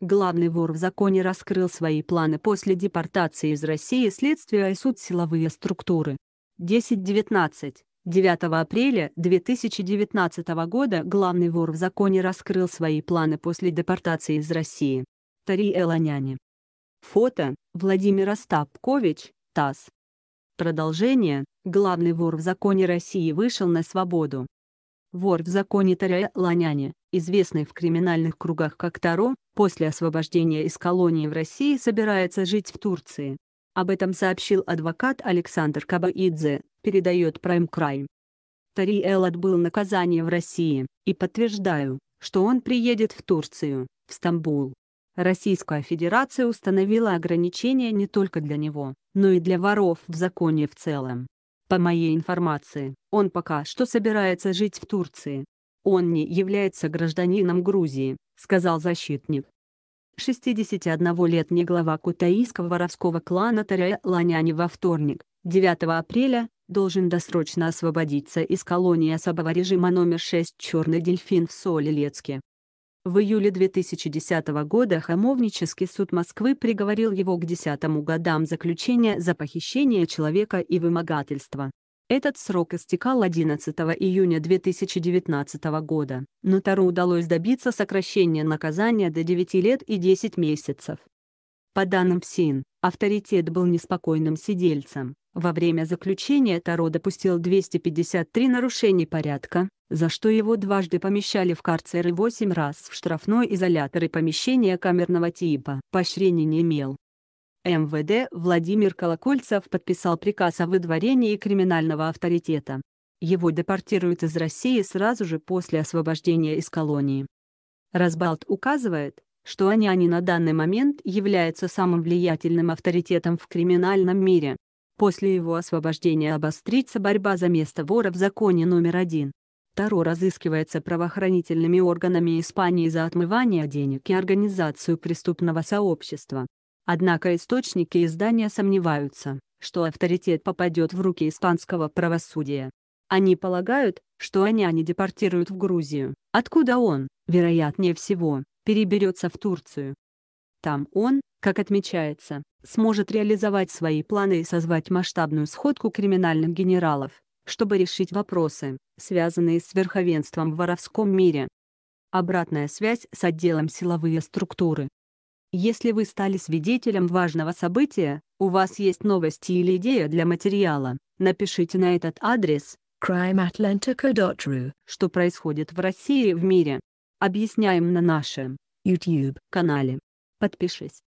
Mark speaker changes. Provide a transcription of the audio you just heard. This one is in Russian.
Speaker 1: Главный вор в законе раскрыл свои планы после депортации из России и суд силовые структуры. 10.19. 9 апреля 2019 года главный вор в законе раскрыл свои планы после депортации из России. Тари Эланяне. Фото – Владимир Остапкович, ТАСС. Продолжение – главный вор в законе России вышел на свободу. Вор в законе Тари Эланяне известный в криминальных кругах как Таро, после освобождения из колонии в России собирается жить в Турции. Об этом сообщил адвокат Александр Кабаидзе, передает Prime Crime. Тариэл отбыл наказание в России, и подтверждаю, что он приедет в Турцию, в Стамбул. Российская Федерация установила ограничения не только для него, но и для воров в законе в целом. По моей информации, он пока что собирается жить в Турции, он не является гражданином Грузии», — сказал защитник. 61-летний глава кутаийского воровского клана Тарая Ланяни во вторник, 9 апреля, должен досрочно освободиться из колонии особого режима номер 6 «Черный дельфин» в Солилецке. В июле 2010 года Хамовнический суд Москвы приговорил его к 10 годам заключения за похищение человека и вымогательство. Этот срок истекал 11 июня 2019 года, но Тару удалось добиться сокращения наказания до 9 лет и 10 месяцев. По данным СИН, авторитет был неспокойным сидельцем. Во время заключения Таро допустил 253 нарушений порядка, за что его дважды помещали в карцер и 8 раз в штрафной изолятор и помещение камерного типа. Поощрений не имел, МВД Владимир Колокольцев подписал приказ о выдворении криминального авторитета. Его депортируют из России сразу же после освобождения из колонии. Разбалт указывает, что Аняни на данный момент является самым влиятельным авторитетом в криминальном мире. После его освобождения обострится борьба за место вора в законе номер один. Таро разыскивается правоохранительными органами Испании за отмывание денег и организацию преступного сообщества. Однако источники издания сомневаются, что авторитет попадет в руки испанского правосудия. Они полагают, что Аняни депортируют в Грузию, откуда он, вероятнее всего, переберется в Турцию. Там он, как отмечается, сможет реализовать свои планы и созвать масштабную сходку криминальных генералов, чтобы решить вопросы, связанные с верховенством в воровском мире. Обратная связь с отделом силовые структуры, если вы стали свидетелем важного события, у вас есть новости или идея для материала, напишите на этот адрес crimeatlantica.ru Что происходит в России и в мире. Объясняем на нашем YouTube канале. Подпишись.